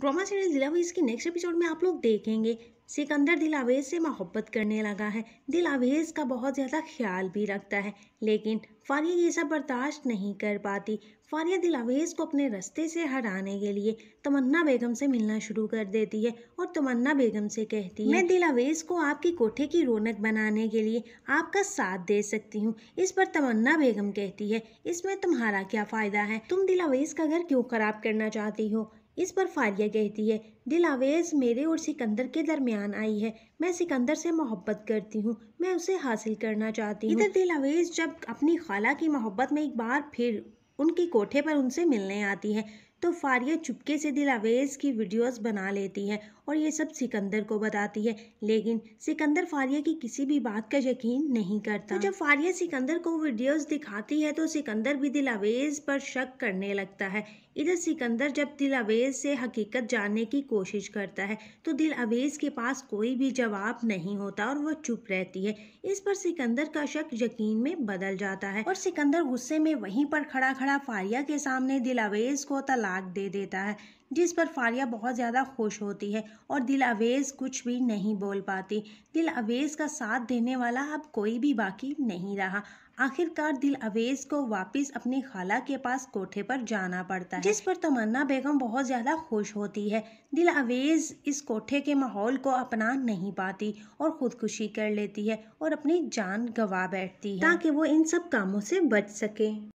drama serial दिलावेज के next episode में आप लोग देखेंगे सिकंदर दिलावेज से मोहब्बत करने लगा है दिलावेज का बहुत ज़्यादा ख्याल भी रखता है लेकिन फारिया ये सब बर्दाश्त नहीं कर पाती फारिया दिलावेज को अपने रास्ते से हटाने के लिए तमन्ना बेगम से मिलना शुरू कर देती है और तमन्ना बेगम से कहती है मैं दिलावेज को आपकी कोठे की रौनक बनाने के लिए आपका साथ दे सकती हूँ इस पर तमन्ना बेगम कहती है इसमें तुम्हारा क्या फ़ायदा है तुम दिलावेज का घर क्यों ख़राब करना चाहती हो इस पर फारिया कहती है दिल आवेज मेरे और सिकंदर के दरमियान आई है मैं सिकंदर से मोहब्बत करती हूँ मैं उसे हासिल करना चाहती हूँ इधर दिल आवेज जब अपनी खाला की मोहब्बत में एक बार फिर उनके कोठे पर उनसे मिलने आती है तो फारिया चुपके से दिलावेज की वीडियोस बना लेती है और ये सब सिकंदर को बताती है लेकिन सिकंदर फारिया की किसी भी बात का यकीन नहीं करता तो जब फारिया सिकंदर को वीडियोस दिखाती है तो सिकंदर भी दिलावेज पर शक करने लगता है इधर सिकंदर जब दिलावेज से हकीकत जानने की कोशिश करता है तो दिलावेज के पास कोई भी जवाब नहीं होता और वह चुप रहती है इस पर सिकंदर का शक यकीन में बदल जाता है और सिकंदर गुस्से में वहीं पर खड़ा खड़ा फारिया के सामने दिलावेज को तलाश तलाक दे देता है जिस पर फारिया बहुत ज़्यादा खुश होती है और दिल अवेज़ कुछ भी नहीं बोल पाती दिल अवेज़ का साथ देने वाला अब कोई भी बाकी नहीं रहा आखिरकार दिल अवेज को वापस अपने खाला के पास कोठे पर जाना पड़ता है जिस पर तमन्ना बेगम बहुत ज़्यादा खुश होती है दिल अवेज इस कोठे के माहौल को अपना नहीं पाती और खुदकुशी कर लेती है और अपनी जान गंवा बैठती है ताकि वो इन सब कामों से बच सके